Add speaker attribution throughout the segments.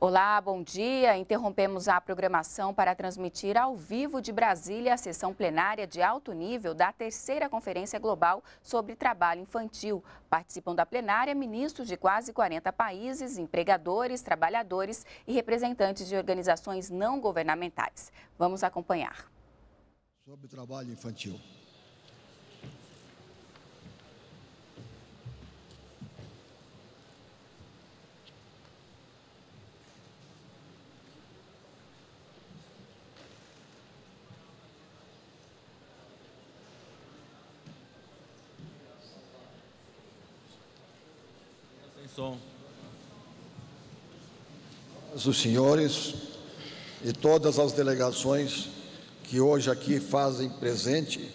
Speaker 1: Olá, bom dia. Interrompemos a programação para transmitir ao vivo de Brasília a sessão plenária de alto nível da terceira Conferência Global sobre Trabalho Infantil. Participam da plenária ministros de quase 40 países, empregadores, trabalhadores e representantes de organizações não governamentais. Vamos acompanhar.
Speaker 2: Sobre o trabalho infantil. som. Os senhores e todas as delegações que hoje aqui fazem presente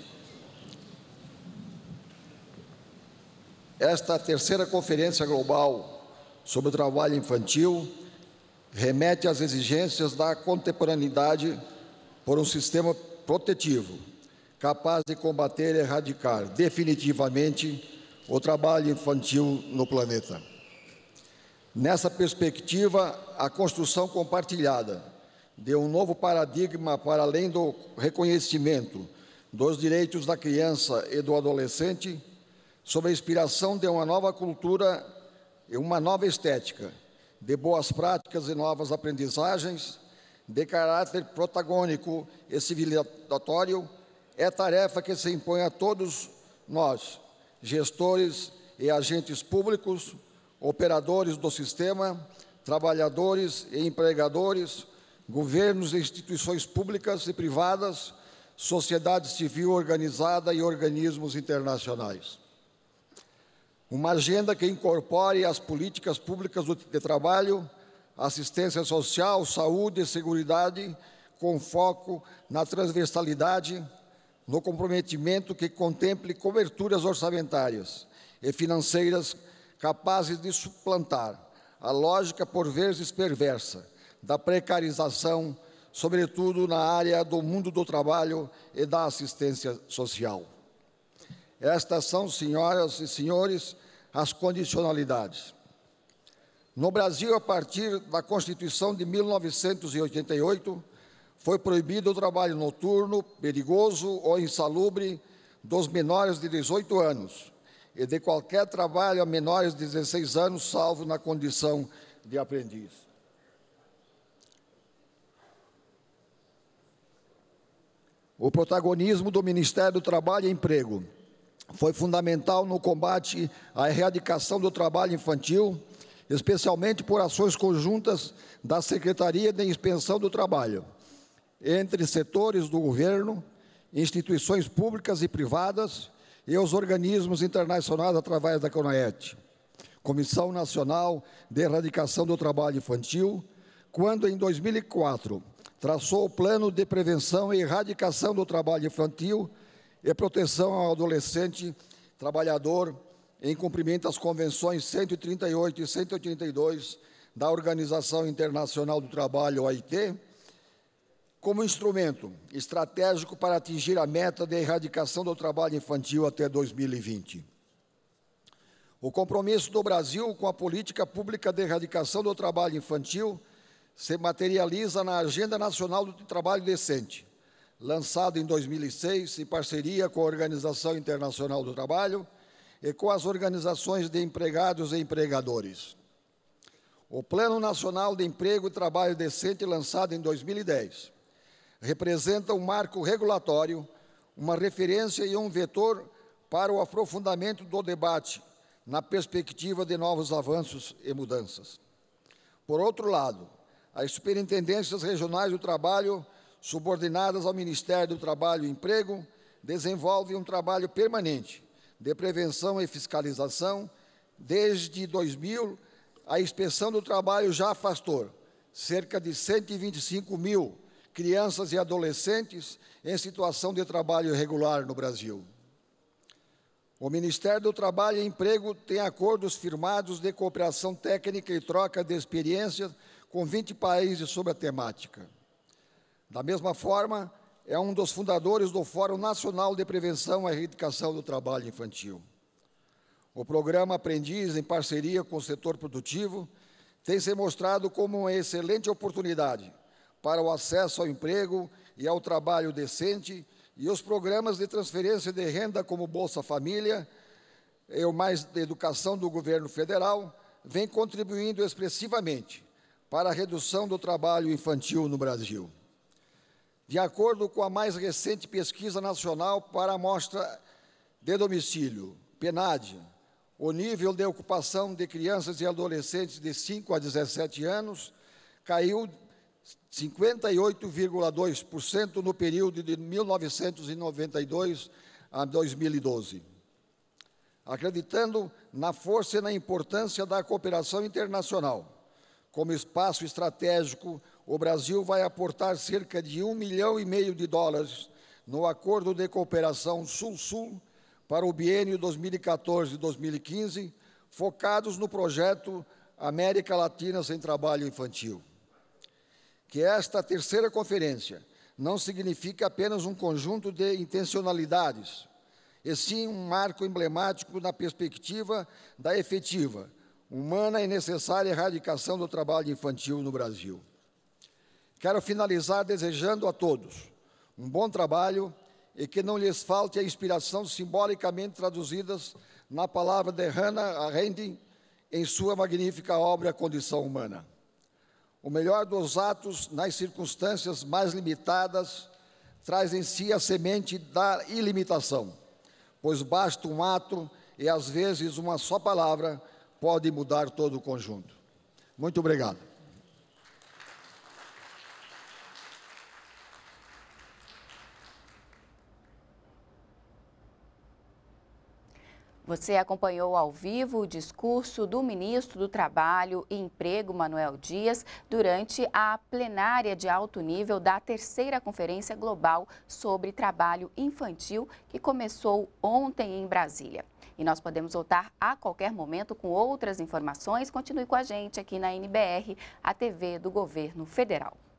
Speaker 2: esta terceira conferência global sobre o trabalho infantil remete às exigências da contemporaneidade por um sistema protetivo capaz de combater e erradicar definitivamente o trabalho infantil no planeta. Nessa perspectiva, a construção compartilhada deu um novo paradigma para além do reconhecimento dos direitos da criança e do adolescente, sob a inspiração de uma nova cultura e uma nova estética, de boas práticas e novas aprendizagens, de caráter protagônico e civilizatório, é tarefa que se impõe a todos nós, gestores e agentes públicos, operadores do sistema, trabalhadores e empregadores, governos e instituições públicas e privadas, sociedade civil organizada e organismos internacionais. Uma agenda que incorpore as políticas públicas de trabalho, assistência social, saúde e segurança, com foco na transversalidade, no comprometimento que contemple coberturas orçamentárias e financeiras capazes de suplantar a lógica por vezes perversa da precarização, sobretudo na área do mundo do trabalho e da assistência social. Estas são, senhoras e senhores, as condicionalidades. No Brasil, a partir da Constituição de 1988, foi proibido o trabalho noturno, perigoso ou insalubre dos menores de 18 anos, e de qualquer trabalho a menores de 16 anos, salvo na condição de aprendiz. O protagonismo do Ministério do Trabalho e Emprego foi fundamental no combate à erradicação do trabalho infantil, especialmente por ações conjuntas da Secretaria de Inspeção do Trabalho, entre setores do governo, instituições públicas e privadas, e aos organismos internacionais através da CONAET, Comissão Nacional de Erradicação do Trabalho Infantil, quando em 2004 traçou o Plano de Prevenção e Erradicação do Trabalho Infantil e Proteção ao Adolescente Trabalhador, em cumprimento às convenções 138 e 182 da Organização Internacional do Trabalho, OIT, como instrumento estratégico para atingir a meta de erradicação do trabalho infantil até 2020. O compromisso do Brasil com a política pública de erradicação do trabalho infantil se materializa na Agenda Nacional do Trabalho Decente, lançada em 2006 em parceria com a Organização Internacional do Trabalho e com as organizações de empregados e empregadores. O Plano Nacional de Emprego e Trabalho Decente, lançado em 2010, representa um marco regulatório, uma referência e um vetor para o aprofundamento do debate na perspectiva de novos avanços e mudanças. Por outro lado, as superintendências regionais do trabalho, subordinadas ao Ministério do Trabalho e Emprego, desenvolvem um trabalho permanente de prevenção e fiscalização. Desde 2000, a inspeção do trabalho já afastou cerca de 125 mil crianças e adolescentes em situação de trabalho irregular no Brasil. O Ministério do Trabalho e Emprego tem acordos firmados de cooperação técnica e troca de experiências com 20 países sobre a temática. Da mesma forma, é um dos fundadores do Fórum Nacional de Prevenção e Erradicação do Trabalho Infantil. O programa Aprendiz, em parceria com o setor produtivo, tem se mostrado como uma excelente oportunidade para o acesso ao emprego e ao trabalho decente, e os programas de transferência de renda como Bolsa Família e o Mais Educação do governo federal vem contribuindo expressivamente para a redução do trabalho infantil no Brasil. De acordo com a mais recente pesquisa nacional para a amostra de domicílio, PNAD, o nível de ocupação de crianças e adolescentes de 5 a 17 anos caiu 58,2% no período de 1992 a 2012. Acreditando na força e na importância da cooperação internacional, como espaço estratégico, o Brasil vai aportar cerca de um milhão e meio de dólares no Acordo de Cooperação Sul-Sul para o biênio 2014-2015, focados no projeto América Latina Sem Trabalho Infantil que esta terceira conferência não significa apenas um conjunto de intencionalidades, e sim um marco emblemático na perspectiva da efetiva, humana e necessária erradicação do trabalho infantil no Brasil. Quero finalizar desejando a todos um bom trabalho e que não lhes falte a inspiração simbolicamente traduzidas na palavra de Hannah Arendt em sua magnífica obra Condição Humana. O melhor dos atos, nas circunstâncias mais limitadas, traz em si a semente da ilimitação, pois basta um ato e às vezes uma só palavra pode mudar todo o conjunto. Muito obrigado.
Speaker 1: Você acompanhou ao vivo o discurso do ministro do Trabalho e Emprego, Manuel Dias, durante a plenária de alto nível da terceira Conferência Global sobre Trabalho Infantil, que começou ontem em Brasília. E nós podemos voltar a qualquer momento com outras informações. Continue com a gente aqui na NBR, a TV do Governo Federal.